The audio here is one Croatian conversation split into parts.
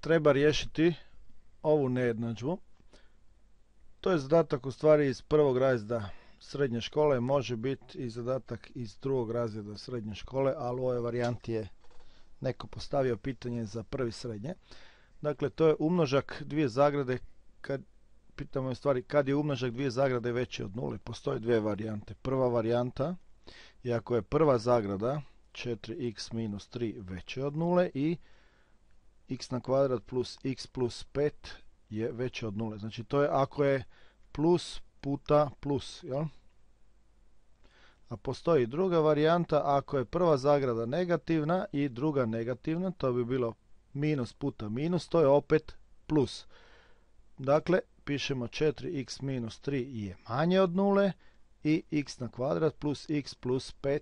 treba riješiti ovu nejednadžbu. To je zadatak u stvari iz prvog razreda srednje škole, može biti i zadatak iz drugog razreda srednje škole, ali u ovoj varijanti je neko postavio pitanje za prvi srednje. Dakle, to je umnožak dvije zagrade, kad, pitamo je stvari kad je umnožak dvije zagrade veći od nule. Postoje dvije varijante. Prva varijanta je ako je prva zagrada 4x minus 3 veće od nule i x na kvadrat plus x plus 5 je veće od nule. Znači to je ako je plus puta plus, jel? A postoji druga varijanta, ako je prva zagrada negativna i druga negativna, to bi bilo minus puta minus, to je opet plus. Dakle, pišemo 4x minus 3 je manje od nule i x na kvadrat plus x plus 5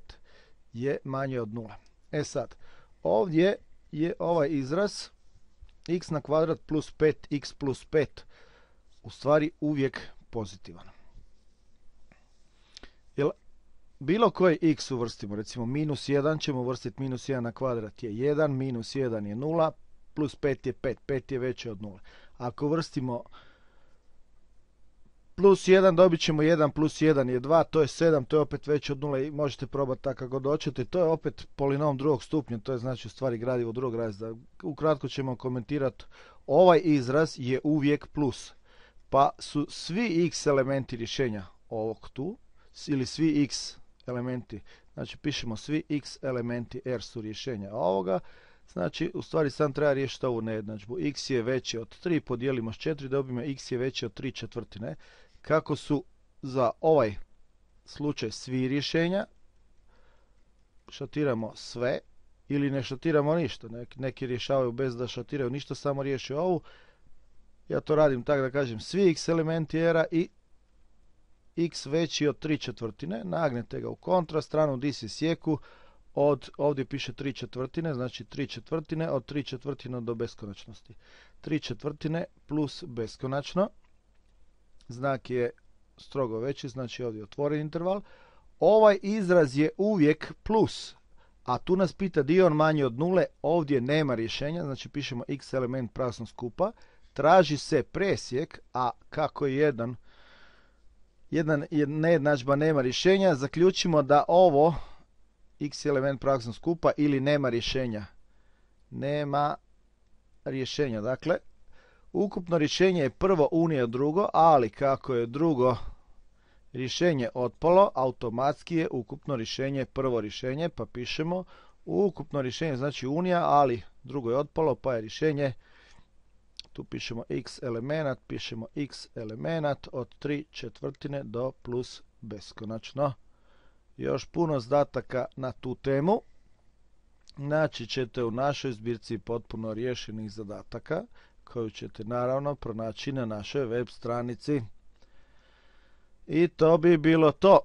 je manje od 0. E sad, ovdje je ovaj izraz x na kvadrat plus 5x plus 5 u stvari uvijek pozitivan. Jel bilo koji x uvrstimo, recimo minus 1 ćemo uvrstiti minus 1 na kvadrat je 1, minus 1 je 0, plus 5 je 5, 5 je veće od 0. Ako uvrstimo plus 1 dobit ćemo 1 plus 1 je 2, to je 7, to je opet veće od 0 i možete probati tako kako doćete. To je opet polinom drugog stupnja, to je znači u stvari gradivo drugog razreda. Ukratko ćemo komentirati, ovaj izraz je uvijek plus. Pa su svi x elementi rješenja ovog tu, ili svi x elementi, znači pišemo svi x elementi r su rješenja ovoga, Znači, u stvari sam treba riješiti ovu nejednadžbu. x je veći od 3, podijelimo s 4, dobijemo x je veći od 3 četvrtine kako su za ovaj slučaj svi rješenja, šatiramo sve ili ne šatiramo ništa. Neki rješavaju bez da šatiraju ništa, samo riješi ovu. Ja to radim tako da kažem svi x elementi era i x veći od 3 četvrtine, nagnete ga u kontra, stranu di si sjeku, od, ovdje piše 3 četvrtine, znači 3 četvrtine od 3 četvrtine do beskonačnosti. 3 četvrtine plus beskonačno znak je strogo veći, znači ovdje otvoren interval. Ovaj izraz je uvijek plus, a tu nas pita di on manji od nule, ovdje nema rješenja, znači pišemo x element prasno skupa, traži se presjek, a kako je jedan, jedan nejednačba nema rješenja, zaključimo da ovo x element praksom skupa ili nema rješenja. Nema rješenja, dakle, Ukupno rješenje je prvo unija drugo, ali kako je drugo rješenje otpalo, automatski je ukupno rješenje prvo rješenje, pa pišemo ukupno rješenje znači unija, ali drugo je otpalo, pa je rješenje tu pišemo x elemenat, pišemo x elemenat od 3 četvrtine do plus beskonačno. Još puno zdataka na tu temu. Naći ćete u našoj zbirci potpuno rješenih zadataka koju ćete naravno pronaći na našoj web stranici. I to bi bilo to.